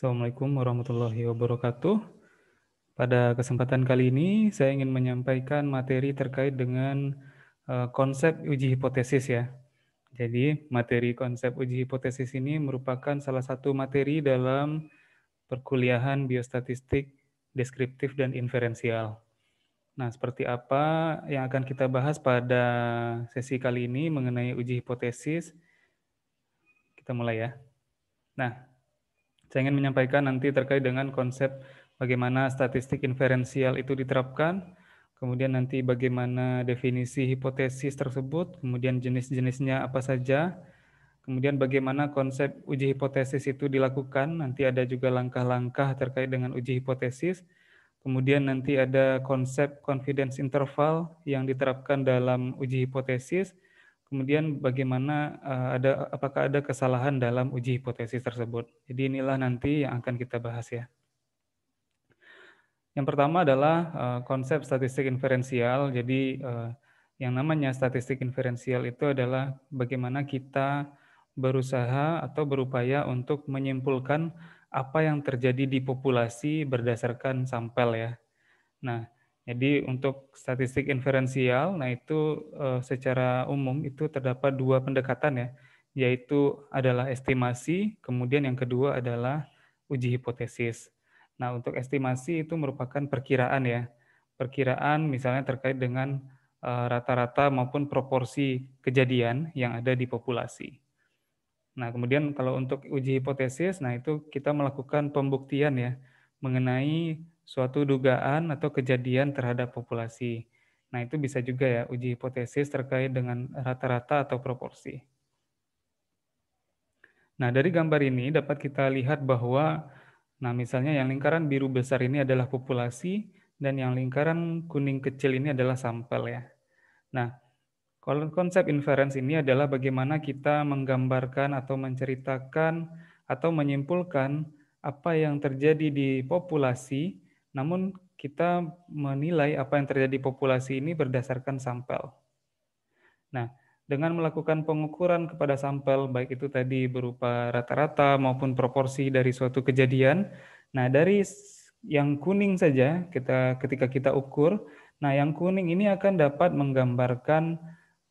Assalamualaikum warahmatullahi wabarakatuh. Pada kesempatan kali ini saya ingin menyampaikan materi terkait dengan uh, konsep uji hipotesis ya. Jadi materi konsep uji hipotesis ini merupakan salah satu materi dalam perkuliahan biostatistik deskriptif dan inferensial. Nah, seperti apa yang akan kita bahas pada sesi kali ini mengenai uji hipotesis? Kita mulai ya. Nah, saya ingin menyampaikan nanti terkait dengan konsep bagaimana statistik inferensial itu diterapkan, kemudian nanti bagaimana definisi hipotesis tersebut, kemudian jenis-jenisnya apa saja, kemudian bagaimana konsep uji hipotesis itu dilakukan, nanti ada juga langkah-langkah terkait dengan uji hipotesis, kemudian nanti ada konsep confidence interval yang diterapkan dalam uji hipotesis, Kemudian bagaimana uh, ada apakah ada kesalahan dalam uji hipotesis tersebut? Jadi inilah nanti yang akan kita bahas ya. Yang pertama adalah uh, konsep statistik inferensial. Jadi uh, yang namanya statistik inferensial itu adalah bagaimana kita berusaha atau berupaya untuk menyimpulkan apa yang terjadi di populasi berdasarkan sampel ya. Nah, jadi untuk statistik inferensial, nah itu eh, secara umum itu terdapat dua pendekatan ya, yaitu adalah estimasi, kemudian yang kedua adalah uji hipotesis. Nah untuk estimasi itu merupakan perkiraan ya, perkiraan misalnya terkait dengan eh, rata-rata maupun proporsi kejadian yang ada di populasi. Nah, kemudian kalau untuk uji hipotesis, nah itu kita melakukan pembuktian ya mengenai suatu dugaan atau kejadian terhadap populasi. Nah, itu bisa juga ya uji hipotesis terkait dengan rata-rata atau proporsi. Nah, dari gambar ini dapat kita lihat bahwa nah misalnya yang lingkaran biru besar ini adalah populasi dan yang lingkaran kuning kecil ini adalah sampel ya. Nah, konsep inference ini adalah bagaimana kita menggambarkan atau menceritakan atau menyimpulkan apa yang terjadi di populasi namun kita menilai apa yang terjadi di populasi ini berdasarkan sampel. Nah, dengan melakukan pengukuran kepada sampel, baik itu tadi berupa rata-rata maupun proporsi dari suatu kejadian. Nah, dari yang kuning saja, kita ketika kita ukur, nah yang kuning ini akan dapat menggambarkan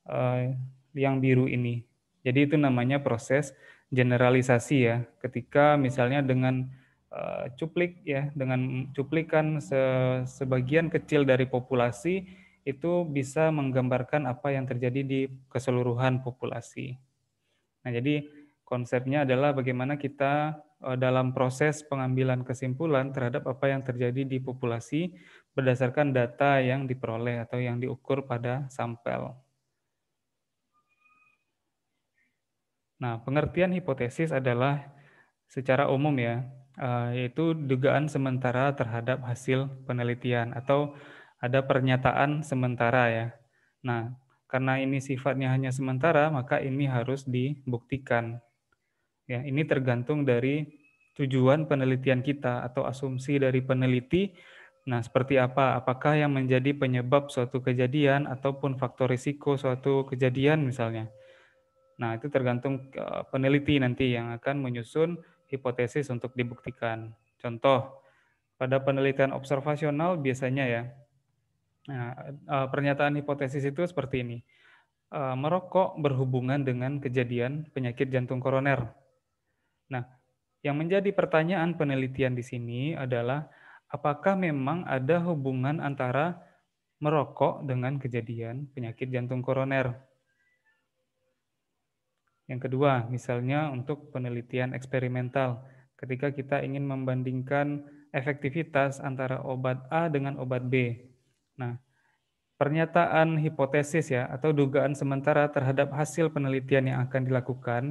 eh, yang biru ini. Jadi itu namanya proses generalisasi ya. Ketika misalnya dengan Eh, cuplik ya dengan cuplikan se sebagian kecil dari populasi itu bisa menggambarkan apa yang terjadi di keseluruhan populasi. Nah, jadi konsepnya adalah bagaimana kita eh, dalam proses pengambilan kesimpulan terhadap apa yang terjadi di populasi berdasarkan data yang diperoleh atau yang diukur pada sampel. Nah, pengertian hipotesis adalah secara umum ya, Eh, yaitu dugaan sementara terhadap hasil penelitian atau ada pernyataan sementara ya. Nah, karena ini sifatnya hanya sementara, maka ini harus dibuktikan. Ya, ini tergantung dari tujuan penelitian kita atau asumsi dari peneliti. Nah, seperti apa? Apakah yang menjadi penyebab suatu kejadian ataupun faktor risiko suatu kejadian misalnya? Nah, itu tergantung eh, peneliti nanti yang akan menyusun hipotesis untuk dibuktikan. Contoh, pada penelitian observasional biasanya ya, nah, eh, pernyataan hipotesis itu seperti ini. Eh, merokok berhubungan dengan kejadian penyakit jantung koroner. Nah, yang menjadi pertanyaan penelitian di sini adalah apakah memang ada hubungan antara merokok dengan kejadian penyakit jantung koroner? Yang kedua, misalnya untuk penelitian eksperimental, ketika kita ingin membandingkan efektivitas antara obat A dengan obat B. Nah, pernyataan hipotesis ya atau dugaan sementara terhadap hasil penelitian yang akan dilakukan.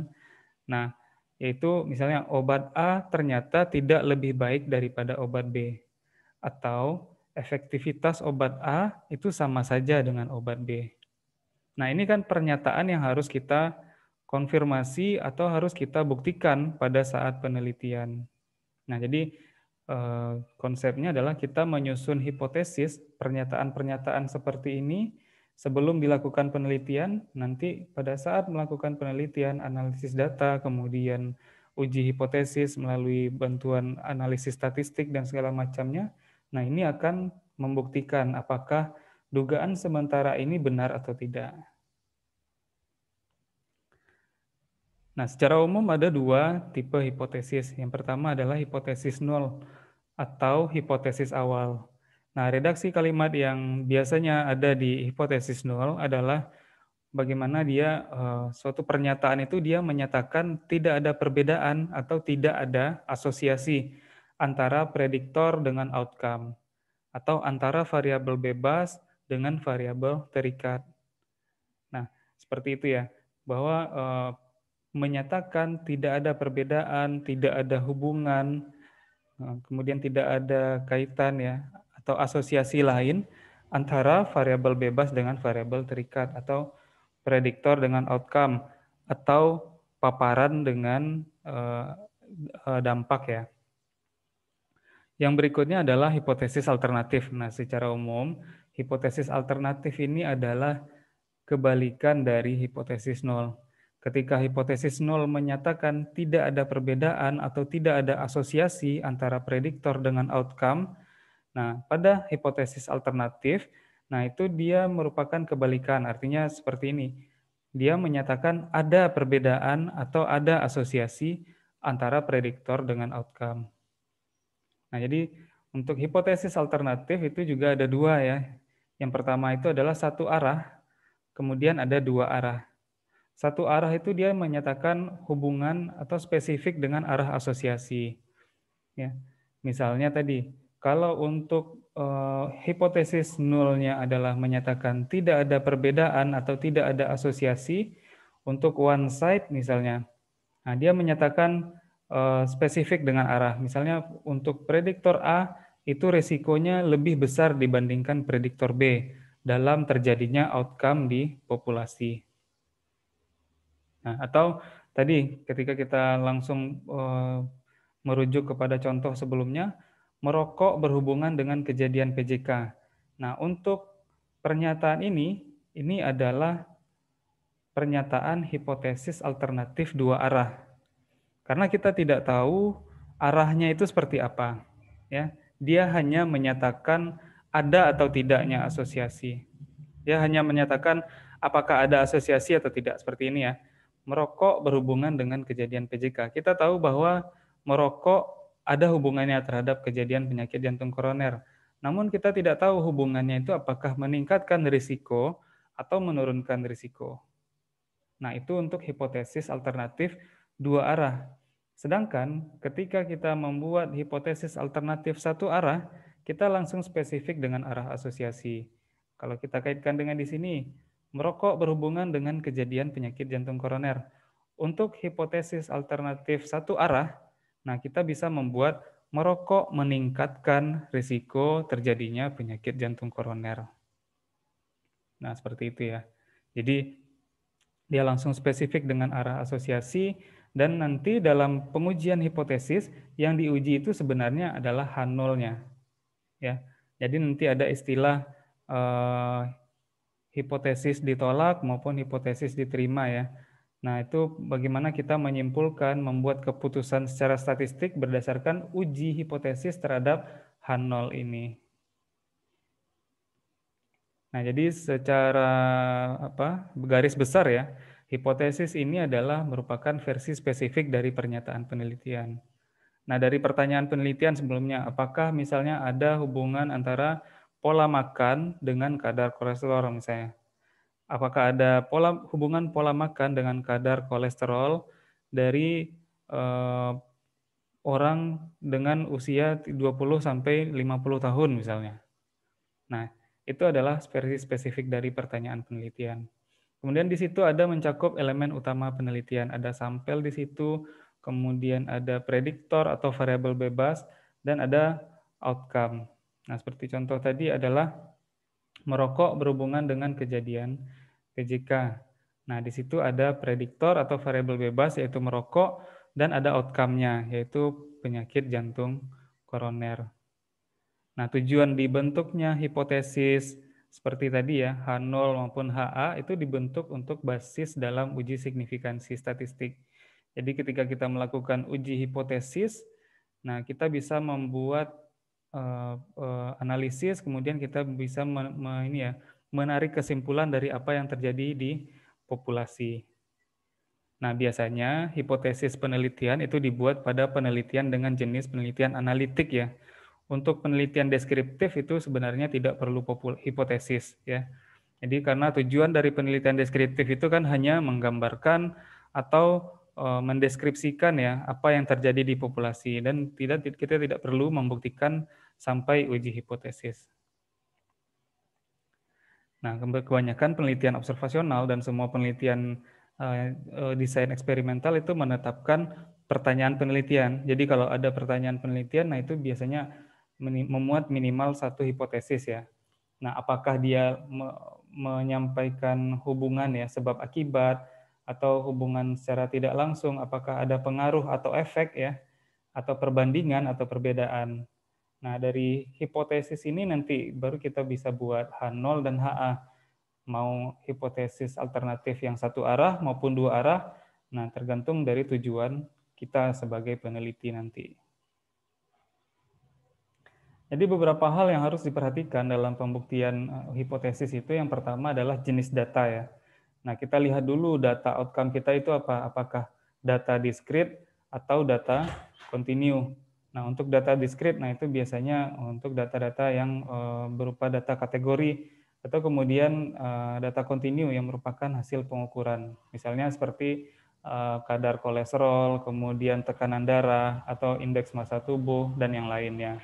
Nah, yaitu misalnya obat A ternyata tidak lebih baik daripada obat B atau efektivitas obat A itu sama saja dengan obat B. Nah, ini kan pernyataan yang harus kita konfirmasi atau harus kita buktikan pada saat penelitian. Nah, jadi eh, konsepnya adalah kita menyusun hipotesis pernyataan-pernyataan seperti ini sebelum dilakukan penelitian, nanti pada saat melakukan penelitian, analisis data, kemudian uji hipotesis melalui bantuan analisis statistik dan segala macamnya. Nah, ini akan membuktikan apakah dugaan sementara ini benar atau tidak. Nah, secara umum ada dua tipe hipotesis. Yang pertama adalah hipotesis nol atau hipotesis awal. Nah, redaksi kalimat yang biasanya ada di hipotesis nol adalah bagaimana dia eh, suatu pernyataan itu dia menyatakan tidak ada perbedaan atau tidak ada asosiasi antara prediktor dengan outcome atau antara variabel bebas dengan variabel terikat. Nah, seperti itu ya. Bahwa eh, menyatakan tidak ada perbedaan, tidak ada hubungan, eh, kemudian tidak ada kaitan ya atau asosiasi lain antara variabel bebas dengan variabel terikat atau prediktor dengan outcome atau paparan dengan eh, eh, dampak ya. Yang berikutnya adalah hipotesis alternatif. Nah, secara umum, hipotesis alternatif ini adalah kebalikan dari hipotesis nol. Ketika hipotesis nol menyatakan tidak ada perbedaan atau tidak ada asosiasi antara prediktor dengan outcome, nah pada hipotesis alternatif, nah itu dia merupakan kebalikan, artinya seperti ini. Dia menyatakan ada perbedaan atau ada asosiasi antara prediktor dengan outcome. Nah, jadi untuk hipotesis alternatif itu juga ada dua ya. Yang pertama itu adalah satu arah, kemudian ada dua arah. Satu arah itu dia menyatakan hubungan atau spesifik dengan arah asosiasi. Ya. Misalnya tadi, kalau untuk uh, hipotesis nulnya adalah menyatakan tidak ada perbedaan atau tidak ada asosiasi untuk one side misalnya. Nah, dia menyatakan uh, spesifik dengan arah. Misalnya untuk prediktor A itu resikonya lebih besar dibandingkan prediktor B dalam terjadinya outcome di populasi. Nah, atau tadi ketika kita langsung uh, merujuk kepada contoh sebelumnya, merokok berhubungan dengan kejadian PJK. Nah, untuk pernyataan ini, ini adalah pernyataan hipotesis alternatif dua arah. Karena kita tidak tahu arahnya itu seperti apa, ya. Dia hanya menyatakan ada atau tidaknya asosiasi. Dia hanya menyatakan apakah ada asosiasi atau tidak seperti ini ya merokok berhubungan dengan kejadian PJK. Kita tahu bahwa merokok ada hubungannya terhadap kejadian penyakit jantung koroner. Namun kita tidak tahu hubungannya itu apakah meningkatkan risiko atau menurunkan risiko. Nah, itu untuk hipotesis alternatif dua arah. Sedangkan ketika kita membuat hipotesis alternatif satu arah, kita langsung spesifik dengan arah asosiasi. Kalau kita kaitkan dengan di sini, Merokok berhubungan dengan kejadian penyakit jantung koroner. Untuk hipotesis alternatif satu arah, nah kita bisa membuat merokok meningkatkan risiko terjadinya penyakit jantung koroner. Nah, seperti itu ya. Jadi dia langsung spesifik dengan arah asosiasi dan nanti dalam pengujian hipotesis yang diuji itu sebenarnya adalah H0-nya. Ya. Jadi nanti ada istilah eh, hipotesis ditolak maupun hipotesis diterima ya. Nah, itu bagaimana kita menyimpulkan, membuat keputusan secara statistik berdasarkan uji hipotesis terhadap H0 ini. Nah, jadi secara apa? garis besar ya, hipotesis ini adalah merupakan versi spesifik dari pernyataan penelitian. Nah, dari pertanyaan penelitian sebelumnya, apakah misalnya ada hubungan antara pola makan dengan kadar kolesterol misalnya. Apakah ada pola hubungan pola makan dengan kadar kolesterol dari eh, orang dengan usia 20 sampai 50 tahun misalnya. Nah, itu adalah spesifik dari pertanyaan penelitian. Kemudian di situ ada mencakup elemen utama penelitian, ada sampel di situ, kemudian ada prediktor atau variabel bebas dan ada outcome. Nah, seperti contoh tadi adalah merokok berhubungan dengan kejadian PJK. Nah, di situ ada prediktor atau variabel bebas yaitu merokok dan ada outcome-nya yaitu penyakit jantung koroner. Nah, tujuan dibentuknya hipotesis seperti tadi ya, H0 maupun HA itu dibentuk untuk basis dalam uji signifikansi statistik. Jadi ketika kita melakukan uji hipotesis, nah kita bisa membuat uh, uh, analisis, kemudian kita bisa me, me, ini ya menarik kesimpulan dari apa yang terjadi di populasi. Nah, biasanya hipotesis penelitian itu dibuat pada penelitian dengan jenis penelitian analitik ya. Untuk penelitian deskriptif itu sebenarnya tidak perlu hipotesis ya. Jadi karena tujuan dari penelitian deskriptif itu kan hanya menggambarkan atau eh, mendeskripsikan ya apa yang terjadi di populasi dan tidak kita tidak perlu membuktikan sampai uji hipotesis. Nah, kebanyakan penelitian observasional dan semua penelitian uh, desain eksperimental itu menetapkan pertanyaan penelitian. Jadi kalau ada pertanyaan penelitian, nah itu biasanya memuat minimal satu hipotesis ya. Nah, apakah dia me menyampaikan hubungan ya sebab akibat atau hubungan secara tidak langsung, apakah ada pengaruh atau efek ya atau perbandingan atau perbedaan. Nah, dari hipotesis ini nanti baru kita bisa buat H0 dan HA. Mau hipotesis alternatif yang satu arah maupun dua arah, nah tergantung dari tujuan kita sebagai peneliti nanti. Jadi beberapa hal yang harus diperhatikan dalam pembuktian eh, hipotesis itu yang pertama adalah jenis data ya. Nah, kita lihat dulu data outcome kita itu apa? Apakah data diskrit atau data kontinu? Nah, untuk data diskrit, nah itu biasanya untuk data-data yang eh, berupa data kategori atau kemudian eh, data kontinu yang merupakan hasil pengukuran. Misalnya seperti eh, kadar kolesterol, kemudian tekanan darah atau indeks massa tubuh dan yang lainnya.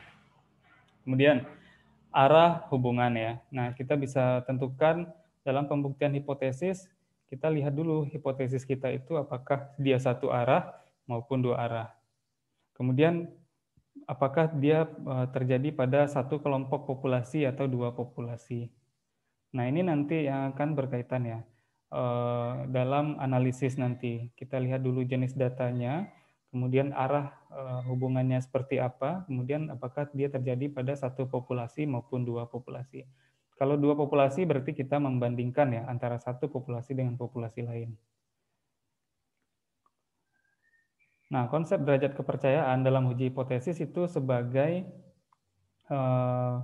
Kemudian arah hubungan ya. Nah, kita bisa tentukan dalam pembuktian hipotesis, kita lihat dulu hipotesis kita itu apakah dia satu arah maupun dua arah. Kemudian apakah dia eh, terjadi pada satu kelompok populasi atau dua populasi. Nah, ini nanti yang akan berkaitan ya eh, dalam analisis nanti. Kita lihat dulu jenis datanya, kemudian arah eh, hubungannya seperti apa, kemudian apakah dia terjadi pada satu populasi maupun dua populasi. Kalau dua populasi berarti kita membandingkan ya antara satu populasi dengan populasi lain. Nah, konsep derajat kepercayaan dalam uji hipotesis itu sebagai eh,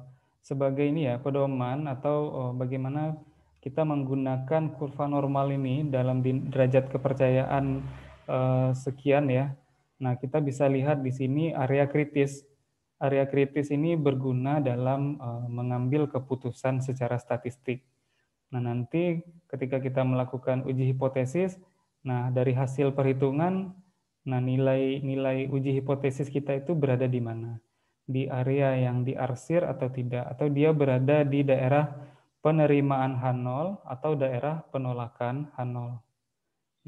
sebagai ini ya pedoman atau eh, bagaimana kita menggunakan kurva normal ini dalam derajat kepercayaan eh, sekian ya. Nah, kita bisa lihat di sini area kritis. Area kritis ini berguna dalam mengambil keputusan secara statistik. Nah, nanti ketika kita melakukan uji hipotesis, nah dari hasil perhitungan Nah, nilai nilai uji hipotesis kita itu berada di mana? Di area yang diarsir atau tidak? Atau dia berada di daerah penerimaan H0 atau daerah penolakan H0?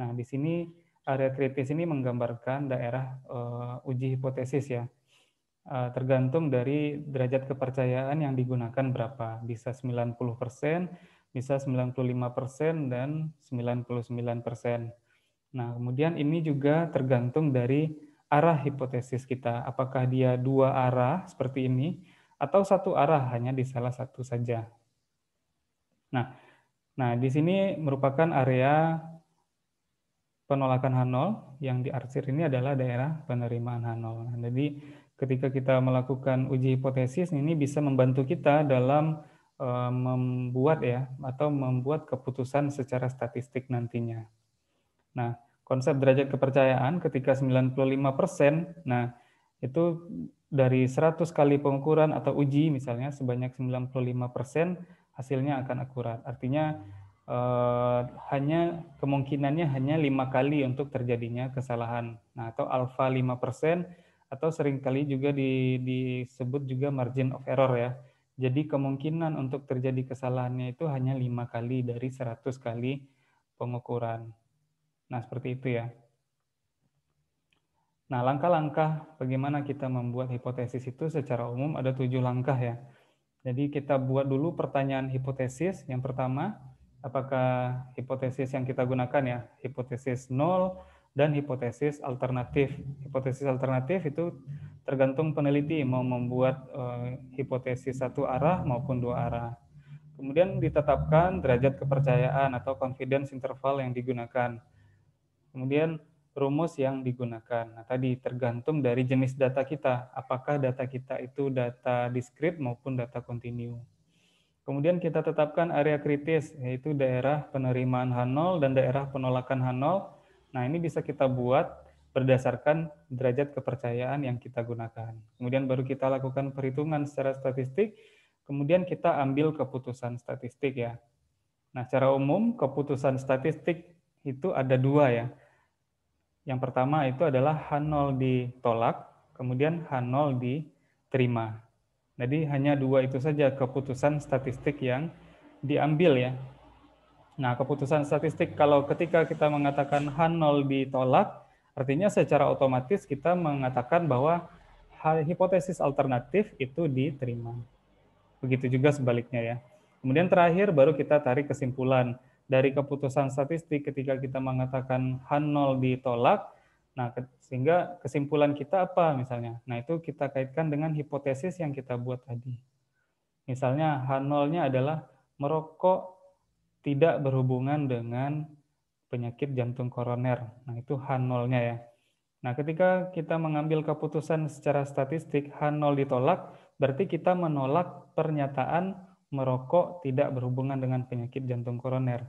Nah, di sini area kritis ini menggambarkan daerah uh, uji hipotesis ya. Uh, tergantung dari derajat kepercayaan yang digunakan berapa. Bisa 90%, bisa 95%, dan 99% Nah, kemudian ini juga tergantung dari arah hipotesis kita. Apakah dia dua arah seperti ini atau satu arah hanya di salah satu saja. Nah, nah di sini merupakan area penolakan H0 yang diarsir ini adalah daerah penerimaan H0. Nah, jadi ketika kita melakukan uji hipotesis ini bisa membantu kita dalam eh, membuat ya atau membuat keputusan secara statistik nantinya. Nah, konsep derajat kepercayaan ketika 95%, nah itu dari 100 kali pengukuran atau uji misalnya sebanyak 95% hasilnya akan akurat. Artinya eh, hanya kemungkinannya hanya lima kali untuk terjadinya kesalahan. Nah, atau alfa 5% atau seringkali juga di, disebut juga margin of error ya. Jadi kemungkinan untuk terjadi kesalahannya itu hanya lima kali dari 100 kali pengukuran. Nah, seperti itu ya. Nah, langkah-langkah bagaimana kita membuat hipotesis itu secara umum ada tujuh langkah ya. Jadi kita buat dulu pertanyaan hipotesis. Yang pertama, apakah hipotesis yang kita gunakan ya, hipotesis nol dan hipotesis alternatif. Hipotesis alternatif itu tergantung peneliti mau membuat eh, hipotesis satu arah maupun dua arah. Kemudian ditetapkan derajat kepercayaan atau confidence interval yang digunakan. Kemudian rumus yang digunakan. Nah, tadi tergantung dari jenis data kita, apakah data kita itu data diskrit maupun data kontinu. Kemudian kita tetapkan area kritis, yaitu daerah penerimaan H0 dan daerah penolakan H0. Nah, ini bisa kita buat berdasarkan derajat kepercayaan yang kita gunakan. Kemudian baru kita lakukan perhitungan secara statistik, kemudian kita ambil keputusan statistik ya. Nah, secara umum keputusan statistik itu ada dua ya yang pertama itu adalah H0 ditolak, kemudian H0 diterima. Jadi hanya dua itu saja keputusan statistik yang diambil ya. Nah, keputusan statistik kalau ketika kita mengatakan H0 ditolak, artinya secara otomatis kita mengatakan bahwa hipotesis alternatif itu diterima. Begitu juga sebaliknya ya. Kemudian terakhir baru kita tarik kesimpulan dari keputusan statistik ketika kita mengatakan H0 ditolak, nah sehingga kesimpulan kita apa misalnya. Nah itu kita kaitkan dengan hipotesis yang kita buat tadi. Misalnya H0-nya adalah merokok tidak berhubungan dengan penyakit jantung koroner. Nah itu H0-nya ya. Nah ketika kita mengambil keputusan secara statistik H0 ditolak, berarti kita menolak pernyataan merokok tidak berhubungan dengan penyakit jantung koroner.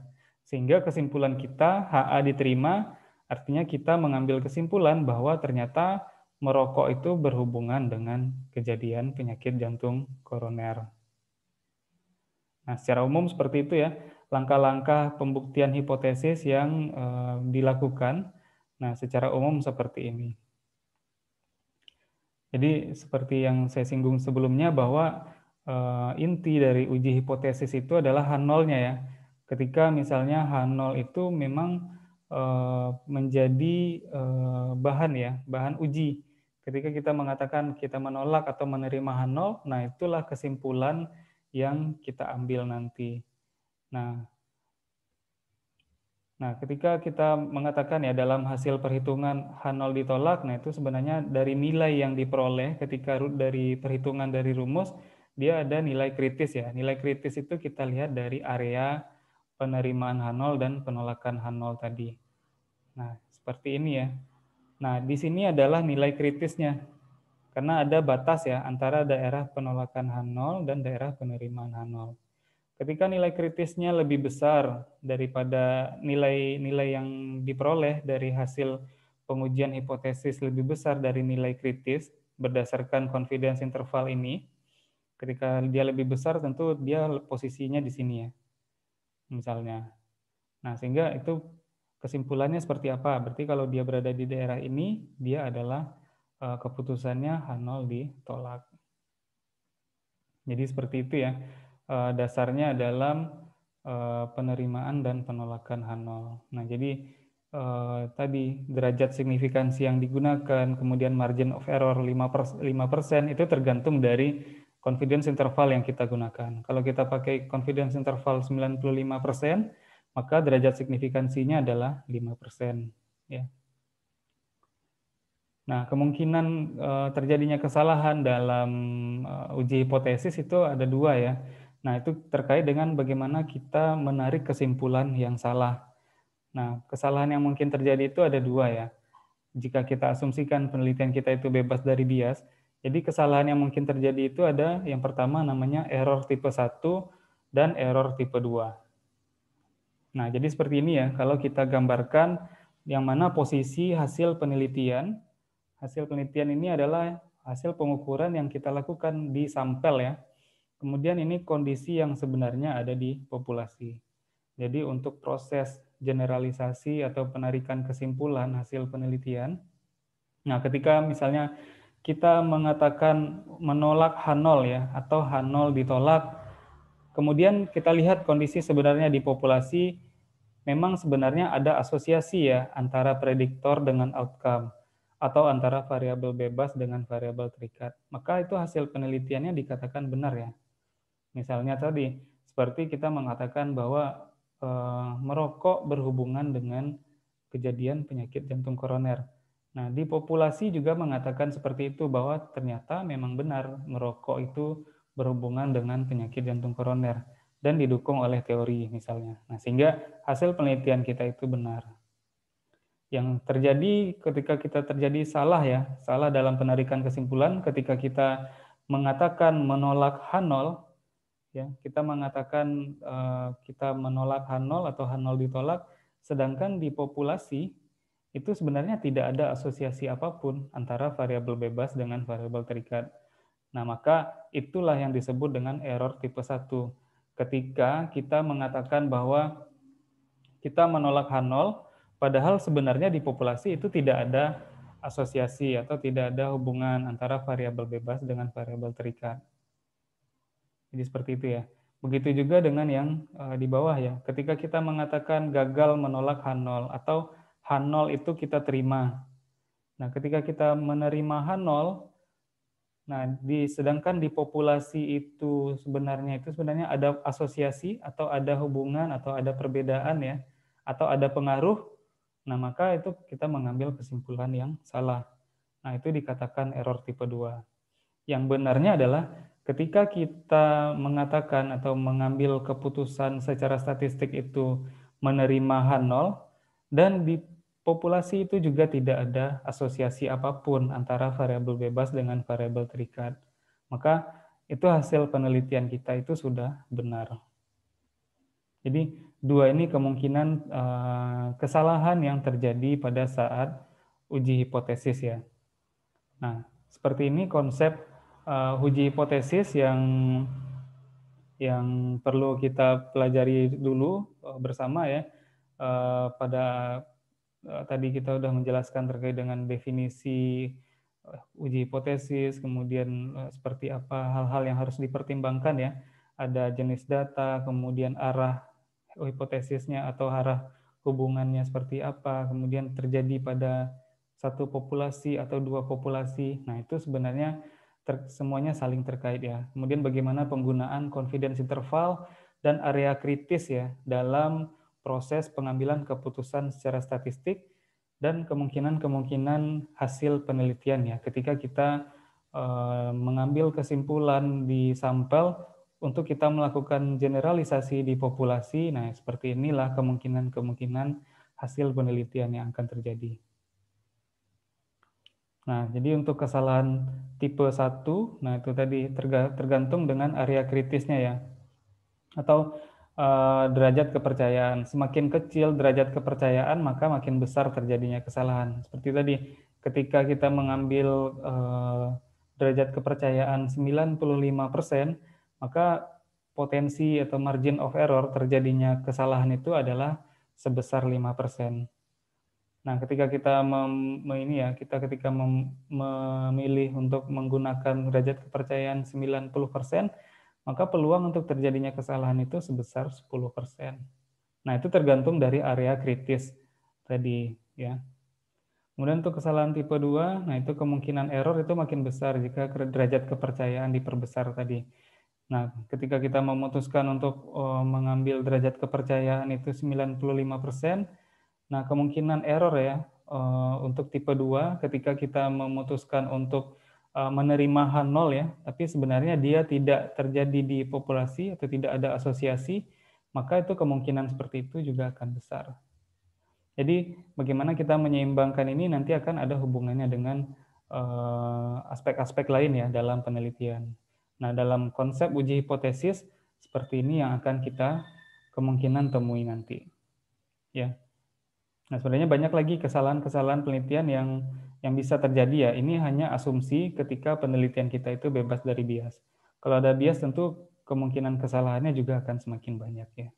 Sehingga kesimpulan kita HA diterima artinya kita mengambil kesimpulan bahwa ternyata merokok itu berhubungan dengan kejadian penyakit jantung koroner. Nah, secara umum seperti itu ya, langkah-langkah pembuktian hipotesis yang e, dilakukan. Nah, secara umum seperti ini. Jadi, seperti yang saya singgung sebelumnya bahwa uh, inti dari uji hipotesis itu adalah H0-nya ya. Ketika misalnya H0 itu memang uh, menjadi uh, bahan ya, bahan uji. Ketika kita mengatakan kita menolak atau menerima H0, nah itulah kesimpulan yang kita ambil nanti. Nah, Nah, ketika kita mengatakan ya dalam hasil perhitungan H0 ditolak, nah itu sebenarnya dari nilai yang diperoleh ketika dari perhitungan dari rumus dia ada nilai kritis ya. Nilai kritis itu kita lihat dari area penerimaan H0 dan penolakan H0 tadi. Nah, seperti ini ya. Nah, di sini adalah nilai kritisnya. Karena ada batas ya antara daerah penolakan H0 dan daerah penerimaan H0. Ketika nilai kritisnya lebih besar daripada nilai-nilai yang diperoleh dari hasil pengujian hipotesis lebih besar dari nilai kritis berdasarkan confidence interval ini, Ketika dia lebih besar tentu dia posisinya di sini ya. Misalnya. Nah, sehingga itu kesimpulannya seperti apa? Berarti kalau dia berada di daerah ini, dia adalah eh, keputusannya H0 ditolak. Jadi seperti itu ya. Eh, dasarnya dalam eh, penerimaan dan penolakan H0. Nah, jadi tadi derajat signifikansi yang digunakan, kemudian margin of error 5%, 5% itu tergantung dari confidence interval yang kita gunakan. Kalau kita pakai confidence interval 95%, maka derajat signifikansinya adalah 5%. Ya. Nah, kemungkinan uh, terjadinya kesalahan dalam uh, uji hipotesis itu ada dua ya. Nah, itu terkait dengan bagaimana kita menarik kesimpulan yang salah. Nah, kesalahan yang mungkin terjadi itu ada dua ya. Jika kita asumsikan penelitian kita itu bebas dari bias, jadi kesalahan yang mungkin terjadi itu ada yang pertama namanya error tipe 1 dan error tipe 2. Nah, jadi seperti ini ya, kalau kita gambarkan yang mana posisi hasil penelitian. Hasil penelitian ini adalah hasil pengukuran yang kita lakukan di sampel ya. Kemudian ini kondisi yang sebenarnya ada di populasi. Jadi untuk proses generalisasi atau penarikan kesimpulan hasil penelitian, nah ketika misalnya kita mengatakan menolak H0 ya atau H0 ditolak. Kemudian kita lihat kondisi sebenarnya di populasi memang sebenarnya ada asosiasi ya antara prediktor dengan outcome atau antara variabel bebas dengan variabel terikat. Maka itu hasil penelitiannya dikatakan benar ya. Misalnya tadi seperti kita mengatakan bahwa e, merokok berhubungan dengan kejadian penyakit jantung koroner. Nah, di populasi juga mengatakan seperti itu bahwa ternyata memang benar merokok itu berhubungan dengan penyakit jantung koroner dan didukung oleh teori misalnya. Nah, sehingga hasil penelitian kita itu benar. Yang terjadi ketika kita terjadi salah ya, salah dalam penarikan kesimpulan ketika kita mengatakan menolak H0 ya, kita mengatakan eh, kita menolak H0 atau H0 ditolak sedangkan di populasi itu sebenarnya tidak ada asosiasi apapun antara variabel bebas dengan variabel terikat. Nah, maka itulah yang disebut dengan error tipe 1. Ketika kita mengatakan bahwa kita menolak H0, padahal sebenarnya di populasi itu tidak ada asosiasi atau tidak ada hubungan antara variabel bebas dengan variabel terikat. Jadi seperti itu ya. Begitu juga dengan yang eh, di bawah ya. Ketika kita mengatakan gagal menolak H0 atau H0 itu kita terima. Nah, ketika kita menerima H0, nah di sedangkan di populasi itu sebenarnya itu sebenarnya ada asosiasi atau ada hubungan atau ada perbedaan ya atau ada pengaruh. Nah, maka itu kita mengambil kesimpulan yang salah. Nah, itu dikatakan error tipe 2. Yang benarnya adalah ketika kita mengatakan atau mengambil keputusan secara statistik itu menerima H0 dan di populasi itu juga tidak ada asosiasi apapun antara variabel bebas dengan variabel terikat. Maka itu hasil penelitian kita itu sudah benar. Jadi dua ini kemungkinan eh, kesalahan yang terjadi pada saat uji hipotesis ya. Nah, seperti ini konsep eh, uji hipotesis yang yang perlu kita pelajari dulu eh, bersama ya pada Eh, tadi kita sudah menjelaskan terkait dengan definisi eh, uji hipotesis, kemudian eh, seperti apa hal-hal yang harus dipertimbangkan ya. Ada jenis data, kemudian arah hipotesisnya atau arah hubungannya seperti apa, kemudian terjadi pada satu populasi atau dua populasi. Nah, itu sebenarnya ter, semuanya saling terkait ya. Kemudian bagaimana penggunaan confidence interval dan area kritis ya dalam proses pengambilan keputusan secara statistik dan kemungkinan-kemungkinan hasil penelitian ya ketika kita eh, mengambil kesimpulan di sampel untuk kita melakukan generalisasi di populasi. Nah, seperti inilah kemungkinan-kemungkinan hasil penelitian yang akan terjadi. Nah, jadi untuk kesalahan tipe 1, nah itu tadi tergantung dengan area kritisnya ya. Atau Eh, derajat kepercayaan. Semakin kecil derajat kepercayaan, maka makin besar terjadinya kesalahan. Seperti tadi, ketika kita mengambil eh, derajat kepercayaan 95%, maka potensi atau margin of error terjadinya kesalahan itu adalah sebesar 5%. Nah, ketika kita mem, ini ya, kita ketika mem, memilih untuk menggunakan derajat kepercayaan maka peluang untuk terjadinya kesalahan itu sebesar 10%. Nah, itu tergantung dari area kritis tadi ya. Kemudian untuk kesalahan tipe 2, nah itu kemungkinan error itu makin besar jika derajat kepercayaan diperbesar tadi. Nah, ketika kita memutuskan untuk eh, mengambil derajat kepercayaan itu 95%, nah kemungkinan error ya eh, untuk tipe 2 ketika kita memutuskan untuk Eh, menerima H0 ya, tapi sebenarnya dia tidak terjadi di populasi atau tidak ada asosiasi, maka itu kemungkinan seperti itu juga akan besar. Jadi bagaimana kita menyeimbangkan ini nanti akan ada hubungannya dengan eh, aspek-aspek lain ya dalam penelitian. Nah dalam konsep uji hipotesis seperti ini yang akan kita kemungkinan temui nanti. Ya. Nah sebenarnya banyak lagi kesalahan-kesalahan penelitian yang yang bisa terjadi ya ini hanya asumsi ketika penelitian kita itu bebas dari bias. Kalau ada bias tentu kemungkinan kesalahannya juga akan semakin banyak ya.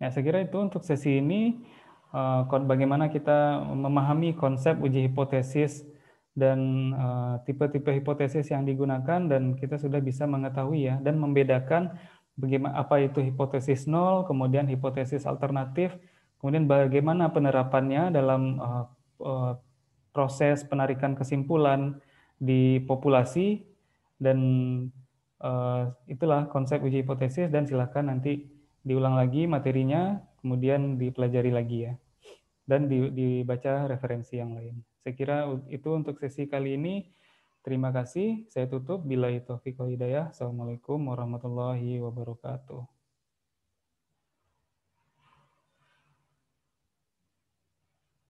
Ya, saya kira itu untuk sesi ini eh, bagaimana kita memahami konsep uji hipotesis dan eh, tipe-tipe hipotesis yang digunakan dan kita sudah bisa mengetahui ya dan membedakan bagaimana apa itu hipotesis nol, kemudian hipotesis alternatif, kemudian bagaimana penerapannya dalam eh, Eh, proses penarikan kesimpulan di populasi dan uh, itulah konsep uji hipotesis dan silahkan nanti diulang lagi materinya kemudian dipelajari lagi ya dan dibaca referensi yang lain. Saya kira itu untuk sesi kali ini. Terima kasih. Saya tutup. Bila itu hidayah. Assalamualaikum warahmatullahi wabarakatuh.